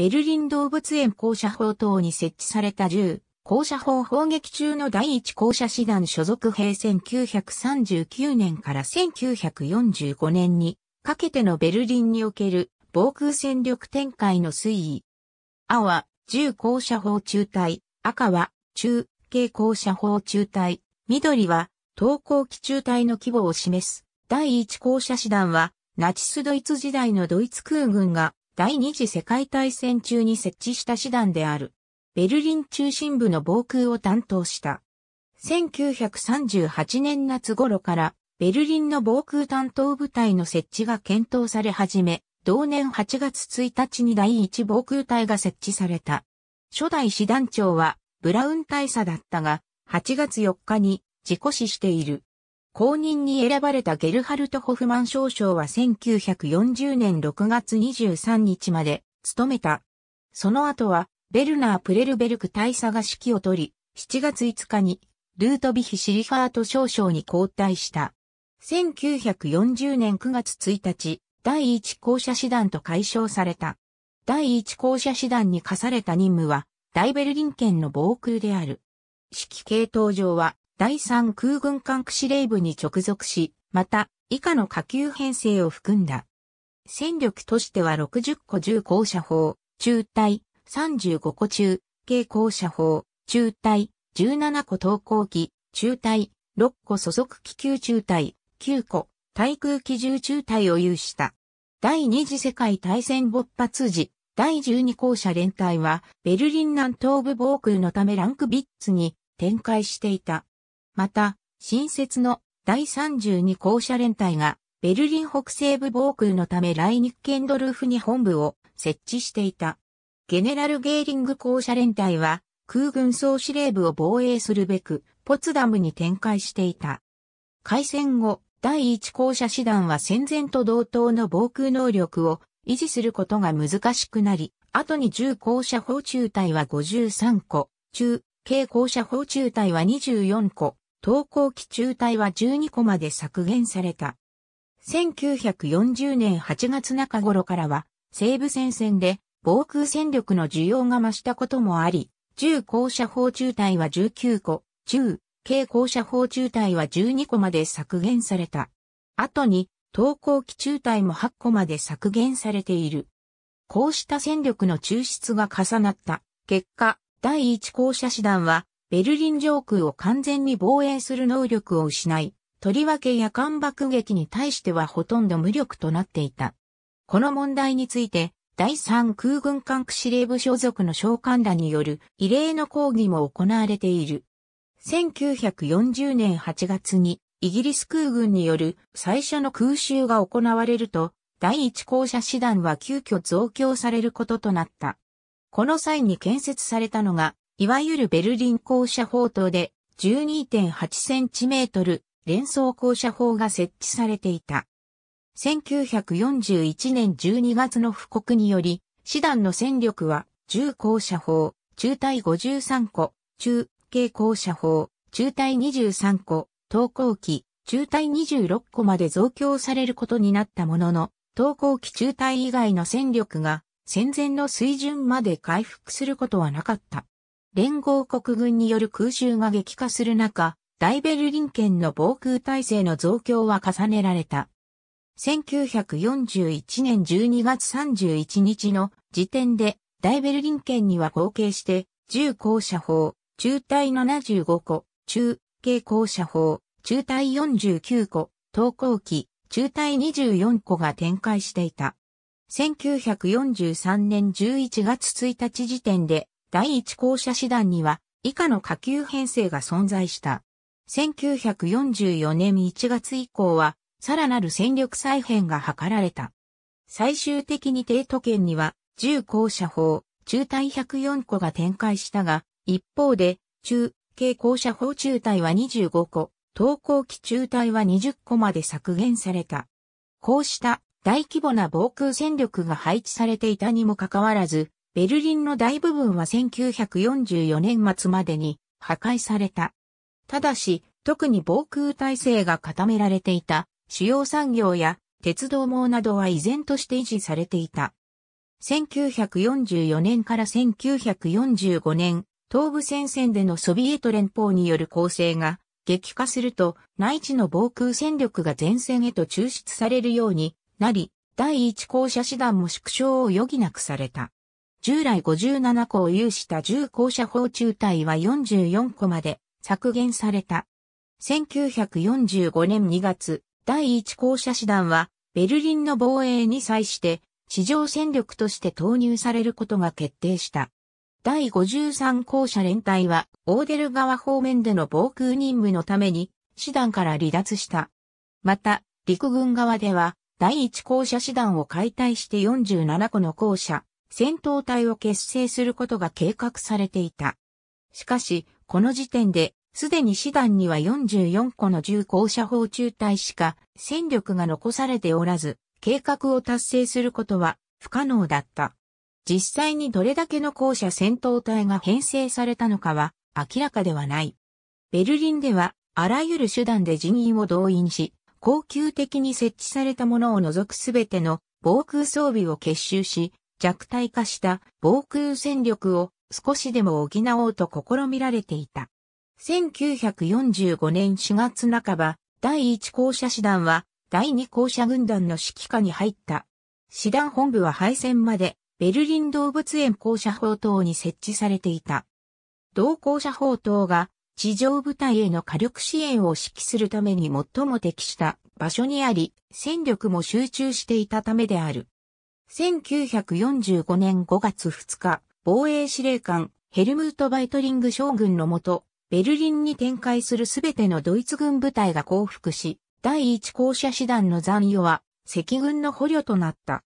ベルリン動物園校舎砲等に設置された銃、校舎砲砲撃中の第一校舎師団所属兵1939年から1945年にかけてのベルリンにおける防空戦力展開の推移。青は銃校舎砲中隊、赤は中継校舎砲中隊、緑は投降機中隊の規模を示す。第一校舎師団はナチスドイツ時代のドイツ空軍が第二次世界大戦中に設置した師団である。ベルリン中心部の防空を担当した。1938年夏頃からベルリンの防空担当部隊の設置が検討され始め、同年8月1日に第1防空隊が設置された。初代師団長はブラウン大佐だったが、8月4日に事故死している。公認に選ばれたゲルハルト・ホフマン少将は1940年6月23日まで務めた。その後は、ベルナー・プレルベルク大佐が指揮を取り、7月5日に、ルートビヒ・シリファート少将に交代した。1940年9月1日、第一校舎師団と解消された。第一校舎師団に課された任務は、大ベルリン県の防空である。指揮系統上は、第3空軍艦区司令部に直属し、また、以下の下級編成を含んだ。戦力としては60個重校舎砲、中隊、35個中、軽校舎砲、中隊、17個投降機、中隊、6個素属気球中隊、9個、対空機重中隊を有した。第二次世界大戦勃発時、第12校舎連隊は、ベルリン南東部防空のためランクビッツに展開していた。また、新設の第32校舎連隊が、ベルリン北西部防空のため来日圏ケンドルーフに本部を設置していた。ゲネラル・ゲーリング校舎連隊は、空軍総司令部を防衛するべく、ポツダムに展開していた。開戦後、第1校舎師団は戦前と同等の防空能力を維持することが難しくなり、後に10校舎砲中隊は53個、中、軽校舎砲中隊は24個、投降機中隊は12個まで削減された。1940年8月中頃からは、西部戦線で防空戦力の需要が増したこともあり、重降車砲中隊は19個、中、軽降車砲中隊は12個まで削減された。後に、投降機中隊も8個まで削減されている。こうした戦力の抽出が重なった。結果、第1降車師団はベルリン上空を完全に防衛する能力を失い、とりわけ夜間爆撃に対してはほとんど無力となっていた。この問題について、第3空軍管区司令部所属の将官らによる異例の抗議も行われている。1940年8月にイギリス空軍による最初の空襲が行われると、第一校舎師団は急遽増強されることとなった。この際に建設されたのがいわゆるベルリン校舎砲塔で1 2 8トル連装校舎砲が設置されていた。1941年12月の布告により、師団の戦力は10校舎砲、中隊53個、中軽校舎砲、中隊23個、投降機、中隊26個まで増強されることになったものの、投降機中隊以外の戦力が戦前の水準まで回復することはなかった。連合国軍による空襲が激化する中、大ベルリン県の防空体制の増強は重ねられた。1941年12月31日の時点で、大ベルリン県には合計して、重校舎砲、中隊75個、中、軽校舎砲、中隊49個、投稿機、中隊24個が展開していた。1943年11月1日時点で、第一校舎師団には以下の下級編成が存在した。1944年1月以降は、さらなる戦力再編が図られた。最終的に帝都圏には、重校舎法、中隊104個が展開したが、一方で、中、軽校舎法中隊は25個、投降機中隊は20個まで削減された。こうした大規模な防空戦力が配置されていたにもかかわらず、ベルリンの大部分は1944年末までに破壊された。ただし、特に防空体制が固められていた主要産業や鉄道網などは依然として維持されていた。1944年から1945年、東部戦線でのソビエト連邦による攻勢が激化すると内地の防空戦力が前線へと抽出されるようになり、第一校舎師団も縮小を余儀なくされた。従来57個を有した重校舎砲中隊は44個まで削減された。1945年2月、第1校舎師団は、ベルリンの防衛に際して、地上戦力として投入されることが決定した。第53校舎連隊は、オーデル川方面での防空任務のために、師団から離脱した。また、陸軍側では、第1校舎師団を解体して47個の校舎、戦闘隊を結成することが計画されていた。しかし、この時点で、すでに師団には44個の重工車砲中隊しか戦力が残されておらず、計画を達成することは不可能だった。実際にどれだけの校舎戦闘隊が編成されたのかは明らかではない。ベルリンではあらゆる手段で人員を動員し、恒久的に設置されたものを除くすべての防空装備を結集し、弱体化した防空戦力を少しでも補おうと試みられていた。1945年4月半ば、第1校舎師団は第2校舎軍団の指揮下に入った。師団本部は敗戦までベルリン動物園校舎砲塔に設置されていた。同校舎砲塔が地上部隊への火力支援を指揮するために最も適した場所にあり、戦力も集中していたためである。1945年5月2日、防衛司令官、ヘルムート・バイトリング将軍のもと、ベルリンに展開するすべてのドイツ軍部隊が降伏し、第一校舎師団の残余は、赤軍の捕虜となった。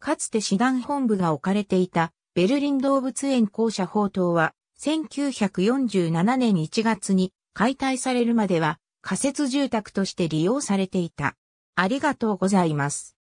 かつて師団本部が置かれていた、ベルリン動物園校舎法塔は、1947年1月に解体されるまでは、仮設住宅として利用されていた。ありがとうございます。